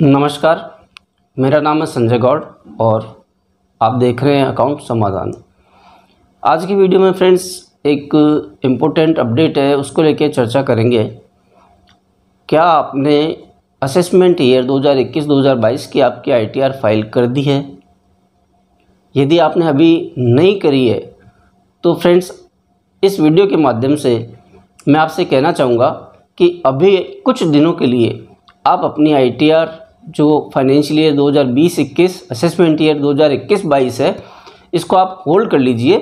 नमस्कार मेरा नाम है संजय गौड़ और आप देख रहे हैं अकाउंट समाधान आज की वीडियो में फ्रेंड्स एक इम्पोर्टेंट अपडेट है उसको लेके चर्चा करेंगे क्या आपने असेसमेंट ईयर 2021-2022 की आपकी आईटीआर फाइल कर दी है यदि आपने अभी नहीं करी है तो फ्रेंड्स इस वीडियो के माध्यम से मैं आपसे कहना चाहूँगा कि अभी कुछ दिनों के लिए आप अपनी आईटीआर जो फाइनेंशियल ईयर 2020-21 असेसमेंट ईयर 2021-22 है इसको आप होल्ड कर लीजिए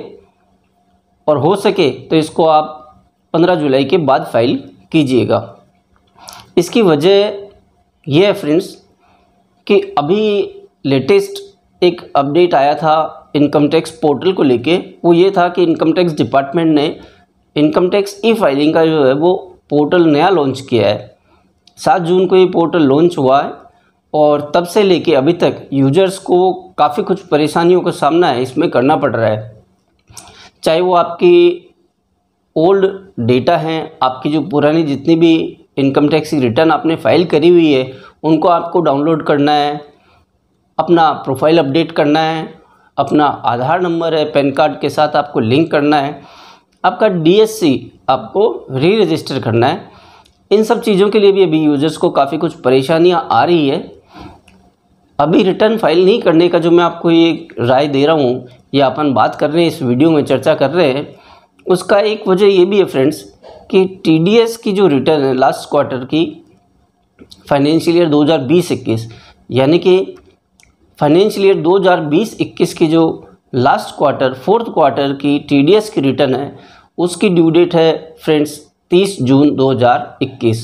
और हो सके तो इसको आप 15 जुलाई के बाद फाइल कीजिएगा इसकी वजह यह है फ्रेंड्स कि अभी लेटेस्ट एक अपडेट आया था इनकम टैक्स पोर्टल को लेके वो ये था कि इनकम टैक्स डिपार्टमेंट ने इनकम टैक्स ई फाइलिंग का जो है वो पोर्टल नया लॉन्च किया है सात जून को ये पोर्टल लॉन्च हुआ है और तब से लेके अभी तक यूजर्स को काफ़ी कुछ परेशानियों का सामना है इसमें करना पड़ रहा है चाहे वो आपकी ओल्ड डेटा हैं आपकी जो पुरानी जितनी भी इनकम टैक्स की रिटर्न आपने फाइल करी हुई है उनको आपको डाउनलोड करना है अपना प्रोफाइल अपडेट करना है अपना आधार नंबर है पैन कार्ड के साथ आपको लिंक करना है आपका डीएससी आपको री रजिस्टर करना है इन सब चीज़ों के लिए भी अभी यूज़र्स को काफ़ी कुछ परेशानियाँ आ रही है अभी रिटर्न फाइल नहीं करने का जो मैं आपको ये राय दे रहा हूँ या अपन बात कर रहे हैं इस वीडियो में चर्चा कर रहे हैं उसका एक वजह ये भी है फ्रेंड्स कि टी की जो रिटर्न है लास्ट क्वार्टर की फाइनेंशियल ईयर 2020-21 यानी कि फाइनेंशियल ईयर 2020-21 की जो लास्ट क्वार्टर फोर्थ क्वार्टर की टी की रिटर्न है उसकी ड्यू डेट है फ्रेंड्स 30 जून 2021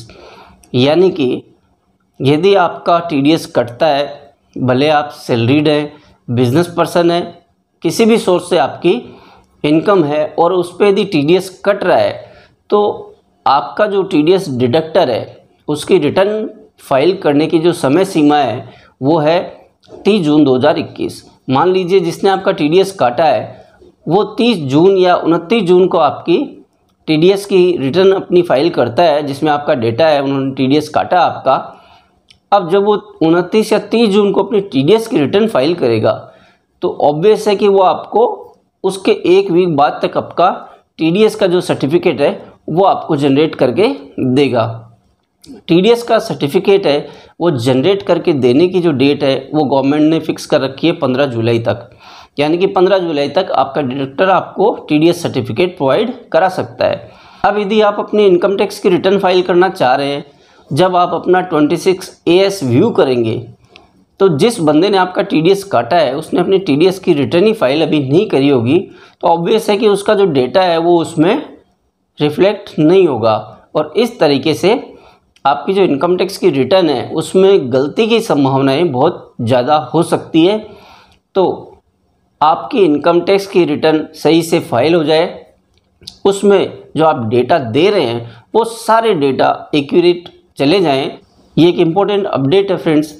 यानी कि यदि आपका टी कटता है भले आप सैलरीड हैं बिजनेस पर्सन हैं किसी भी सोर्स से आपकी इनकम है और उस पर यदि टी कट रहा है तो आपका जो टी डिडक्टर है उसकी रिटर्न फाइल करने की जो समय सीमा है वो है तीस जून 2021 मान लीजिए जिसने आपका टी काटा है वो तीस जून या उनतीस जून को आपकी टी की रिटर्न अपनी फाइल करता है जिसमें आपका डेटा है उन्होंने टी काटा आपका अब जब वो उनतीस या तीस जून को अपनी टी की रिटर्न फाइल करेगा तो ऑब्वियस है कि वो आपको उसके एक वीक बाद तक आपका टी का जो सर्टिफिकेट है वो आपको जनरेट करके देगा टी का सर्टिफिकेट है वो जनरेट करके देने की जो डेट है वो गवर्नमेंट ने फिक्स कर रखी है पंद्रह जुलाई तक यानी कि पंद्रह जुलाई तक आपका डिरेक्टर आपको टी सर्टिफिकेट प्रोवाइड करा सकता है अब यदि आप अपनी इनकम टैक्स की रिटर्न फाइल करना चाह रहे हैं जब आप अपना twenty six A S view करेंगे तो जिस बंदे ने आपका टी डी एस काटा है उसने अपनी टी डी एस की रिटर्न ही फाइल अभी नहीं करी होगी तो ऑब्वियस है कि उसका जो डेटा है वो उसमें रिफ्लेक्ट नहीं होगा और इस तरीके से आपकी जो इनकम टैक्स की रिटर्न है उसमें गलती की संभावनाएँ बहुत ज़्यादा हो सकती है तो आपकी इनकम टैक्स की रिटर्न सही से फाइल हो जाए उसमें जो आप डेटा दे रहे हैं वो सारे डेटा एक्यूरेट चले जाएं ये एक इम्पोर्टेंट अपडेट है फ्रेंड्स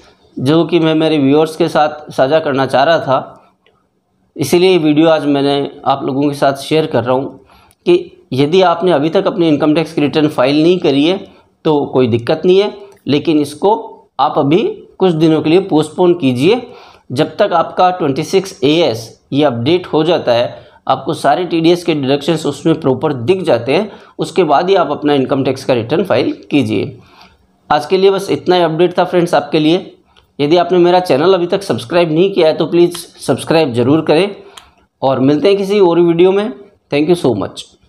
जो कि मैं मेरे व्यूअर्स के साथ साझा करना चाह रहा था इसीलिए वीडियो आज मैंने आप लोगों के साथ शेयर कर रहा हूँ कि यदि आपने अभी तक अपनी इनकम टैक्स की रिटर्न फाइल नहीं करी है तो कोई दिक्कत नहीं है लेकिन इसको आप अभी कुछ दिनों के लिए पोस्टपोन कीजिए जब तक आपका 26 एएस ये अपडेट हो जाता है आपको सारे टीडीएस के डिडक्शंस उसमें प्रॉपर दिख जाते हैं उसके बाद ही आप अपना इनकम टैक्स का रिटर्न फाइल कीजिए आज के लिए बस इतना ही अपडेट था फ्रेंड्स आपके लिए यदि आपने मेरा चैनल अभी तक सब्सक्राइब नहीं किया है तो प्लीज़ सब्सक्राइब ज़रूर करें और मिलते हैं किसी और वीडियो में थैंक यू सो मच